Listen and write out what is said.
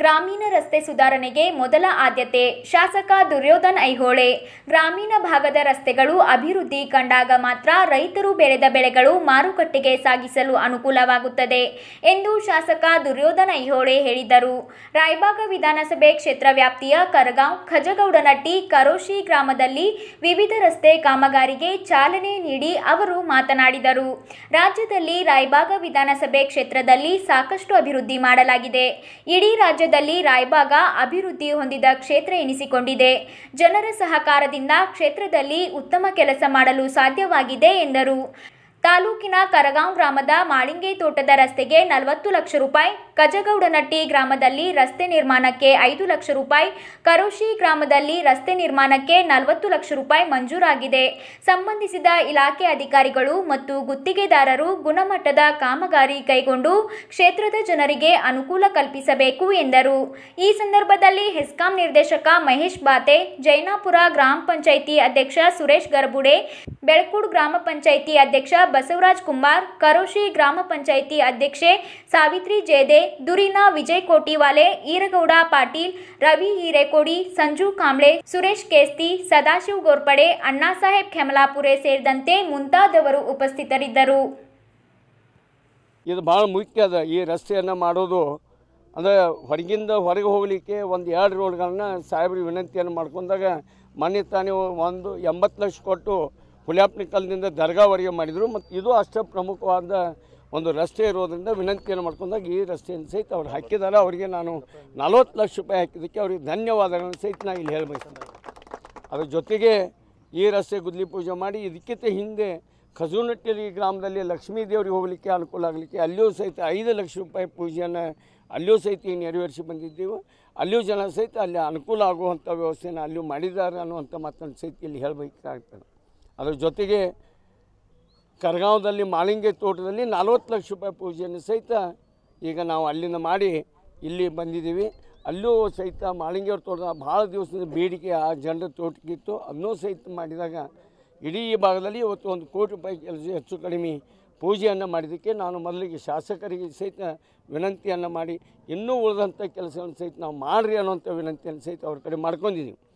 ಗ್ರಾಮೀಣ ರಸ್ತೆ ಸುಧಾರಣೆಗೆ ಮೊದಲ ಆದ್ಯತೆ ಶಾಸಕ ದುರ್ಯೋಧನ್ ಐಹೊಳೆ ಗ್ರಾಮೀಣ ಭಾಗದ ರಸ್ತೆಗಳು ಅಭಿವೃದ್ಧಿ ಕಂಡಾಗ ಮಾತ್ರ ರೈತರು ಬೆಳೆದ ಬೆಳೆಗಳು ಮಾರುಕಟ್ಟೆಗೆ ಸಾಗಿಸಲು ಅನುಕೂಲವಾಗುತ್ತದೆ ಎಂದು ಶಾಸಕ ದುರ್ಯೋಧನ್ ಐಹೊಳೆ ಹೇಳಿದರು ರಾಯಬಾಗ ವಿಧಾನಸಭೆ ಕ್ಷೇತ್ರ ವ್ಯಾಪ್ತಿಯ ಕರಗಾಂವ್ ಖಜಗೌಡನಟ್ಟಿ ಕರೋಶಿ ಗ್ರಾಮದಲ್ಲಿ ವಿವಿಧ ರಸ್ತೆ ಕಾಮಗಾರಿಗೆ ಚಾಲನೆ ನೀಡಿ ಅವರು ಮಾತನಾಡಿದರು ರಾಜ್ಯದಲ್ಲಿ ರಾಯಬಾಗ ವಿಧಾನಸಭೆ ಕ್ಷೇತ್ರದಲ್ಲಿ ಸಾಕಷ್ಟು ಅಭಿವೃದ್ಧಿ ಮಾಡಲಾಗಿದೆ ಇಡೀ ರಾಜ್ಯ ರಾಜ್ಯದಲ್ಲಿ ರಾಯಬಾಗ ಅಭಿವೃದ್ಧಿ ಹೊಂದಿದ ಕ್ಷೇತ್ರ ಎನಿಸಿಕೊಂಡಿದೆ ಜನರ ಸಹಕಾರದಿಂದ ಕ್ಷೇತ್ರದಲ್ಲಿ ಉತ್ತಮ ಕೆಲಸ ಮಾಡಲು ಸಾಧ್ಯವಾಗಿದೆ ಎಂದರು ತಾಲೂಕಿನ ಕರಗಾಂವ್ ಗ್ರಾಮದ ಮಾಳಿಂಗೇ ತೋಟದ ರಸ್ತೆಗೆ ನಲವತ್ತು ಲಕ್ಷ ರೂಪಾಯಿ ಕಜಗೌಡನಟ್ಟಿ ಗ್ರಾಮದಲ್ಲಿ ರಸ್ತೆ ನಿರ್ಮಾಣಕ್ಕೆ ಐದು ಲಕ್ಷ ರೂಪಾಯಿ ಕರೋಶಿ ಗ್ರಾಮದಲ್ಲಿ ರಸ್ತೆ ನಿರ್ಮಾಣಕ್ಕೆ ನಲವತ್ತು ಲಕ್ಷ ರೂಪಾಯಿ ಮಂಜೂರಾಗಿದೆ ಸಂಬಂಧಿಸಿದ ಇಲಾಖೆ ಅಧಿಕಾರಿಗಳು ಮತ್ತು ಗುತ್ತಿಗೆದಾರರು ಗುಣಮಟ್ಟದ ಕಾಮಗಾರಿ ಕೈಗೊಂಡು ಕ್ಷೇತ್ರದ ಜನರಿಗೆ ಅನುಕೂಲ ಕಲ್ಪಿಸಬೇಕು ಎಂದರು ಈ ಸಂದರ್ಭದಲ್ಲಿ ಹೆಸ್ಕಾಂ ನಿರ್ದೇಶಕ ಮಹೇಶ್ ಬಾತೆ ಜೈನಾಪುರ ಗ್ರಾಮ ಪಂಚಾಯಿತಿ ಅಧ್ಯಕ್ಷ ಸುರೇಶ್ ಗರ್ಬುಡೆ ಬೆಳಕೂಡ್ ಗ್ರಾಮ ಪಂಚಾಯಿತಿ ಅಧ್ಯಕ್ಷ ಬಸವರಾಜ್ ಕುಮಾರ್ ಕರೋಶಿ ಗ್ರಾಮ ಪಂಚಾಯಿತಿ ಅಧ್ಯಕ್ಷೆ ಸಾವಿತ್ರಿ ಜೇದೆ ದುರಿನ ವಿಜಯ್ ಕೋಟಿವಾಲೆ ಈರಗೌಡ ಪಾಟೀಲ್ ರವಿ ಹಿರೇಕೋಡಿ ಸಂಜು ಕಾಂಬ್ಳೆ ಸುರೇಶ್ ಕೇಸ್ತಿ ಸದಾಶಿವ್ ಗೋರ್ಪಡೆ ಅಣ್ಣಾಸಾಹೇಬ್ ಖೆಮಲಾಪುರೆ ಸೇರಿದಂತೆ ಮುಂತಾದವರು ಉಪಸ್ಥಿತರಿದ್ದರು ಇದು ಬಹಳ ಮುಖ್ಯ ಅದ ಈ ರಸ್ತೆಯನ್ನು ಮಾಡೋದು ಅಂದರೆ ಹೊರಗಿಂದ ಹೊರಗೆ ಹೋಗಲಿಕ್ಕೆ ಒಂದು ಎರಡು ರೋಡ್ಗಳನ್ನ ಸಾಹೇಬ್ರಿಗೆ ವಿನಂತಿಯನ್ನು ಮಾಡ್ಕೊಂಡಾಗ ಮನೆ ತಾನೇ ಒಂದು ಎಂಬತ್ತು ಲಕ್ಷ ಕೊಟ್ಟು ಹುಲಿಯಾಪ್ನಿಕಲ್ನಿಂದ ದರ್ಗಾವರಿಗೆ ಮಾಡಿದರು ಮತ್ತು ಇದು ಅಷ್ಟೇ ಪ್ರಮುಖವಾದ ಒಂದು ರಸ್ತೆ ಇರೋದರಿಂದ ವಿನಂತಿಯನ್ನು ಮಾಡ್ಕೊಂಡಾಗ ಈ ರಸ್ತೆಯನ್ನು ಸಹಿತ ಅವ್ರು ಹಾಕಿದ್ದಾರೆ ಅವರಿಗೆ ನಾನು ನಲ್ವತ್ತು ಲಕ್ಷ ರೂಪಾಯಿ ಹಾಕಿದ್ದಕ್ಕೆ ಅವ್ರಿಗೆ ಧನ್ಯವಾದಗಳನ್ನು ಸಹಿತ ನಾನು ಇಲ್ಲಿ ಹೇಳಬೇಕು ಅದ್ರ ಜೊತೆಗೆ ಈ ರಸ್ತೆ ಗುದ್ಲಿ ಪೂಜೆ ಮಾಡಿ ಇದಕ್ಕಿಂತ ಹಿಂದೆ ಖಜೂನಟ್ಟಿಲಿ ಗ್ರಾಮದಲ್ಲಿ ಲಕ್ಷ್ಮೀ ದೇವರಿಗೆ ಹೋಗಲಿಕ್ಕೆ ಅನುಕೂಲ ಆಗಲಿಕ್ಕೆ ಅಲ್ಲಿಯೂ ಸಹಿತ ಐದು ಲಕ್ಷ ರೂಪಾಯಿ ಪೂಜೆಯನ್ನು ಅಲ್ಲಿಯೂ ಸಹಿತ ಈ ನೆರವೇರಿಸಿ ಬಂದಿದ್ದೆವು ಅಲ್ಲಿಯೂ ಜನ ಸಹಿತ ಅಲ್ಲಿ ಅನುಕೂಲ ಆಗುವಂಥ ವ್ಯವಸ್ಥೆಯನ್ನು ಅಲ್ಲಿಯೂ ಮಾಡಿದ್ದಾರೆ ಅನ್ನುವಂಥ ಮಾತನ್ನು ಸಹಿತ ಇಲ್ಲಿ ಹೇಳಬೇಕಾಗ್ತದೆ ಅದ್ರ ಜೊತೆಗೆ ಕರ್ಗಾವದಲ್ಲಿ ಮಾಳಿಂಗೆ ತೋಟದಲ್ಲಿ ನಲ್ವತ್ತು ಲಕ್ಷ ರೂಪಾಯಿ ಪೂಜೆಯನ್ನು ಸಹಿತ ಈಗ ನಾವು ಅಲ್ಲಿಂದ ಮಾಡಿ ಇಲ್ಲಿ ಬಂದಿದ್ದೀವಿ ಅಲ್ಲೂ ಸಹಿತ ಮಾಳಿಂಗೇವ್ರ ತೋಟದ ಭಾಳ ದಿವಸದ ಬೇಡಿಕೆ ಆ ಜನರ ತೋಟಕ್ಕಿತ್ತು ಅದನ್ನೂ ಸಹಿತ ಮಾಡಿದಾಗ ಇಡೀ ಈ ಭಾಗದಲ್ಲಿ ಇವತ್ತು ಒಂದು ಕೋಟಿ ರೂಪಾಯಿ ಕೆಲಸ ಹೆಚ್ಚು ಕಡಿಮೆ ಪೂಜೆಯನ್ನು ಮಾಡಿದ್ದಕ್ಕೆ ನಾನು ಮೊದಲಿಗೆ ಶಾಸಕರಿಗೆ ಸಹಿತ ವಿನಂತಿಯನ್ನು ಮಾಡಿ ಇನ್ನೂ ಉಳಿದಂಥ ಕೆಲಸವನ್ನು ಸಹಿತ ನಾವು ಮಾಡಿರಿ ಅನ್ನೋಂಥ ವಿನಂತಿಯನ್ನು ಸಹಿತ ಅವ್ರ ಕಡೆ ಮಾಡ್ಕೊಂಡಿದ್ದೀವಿ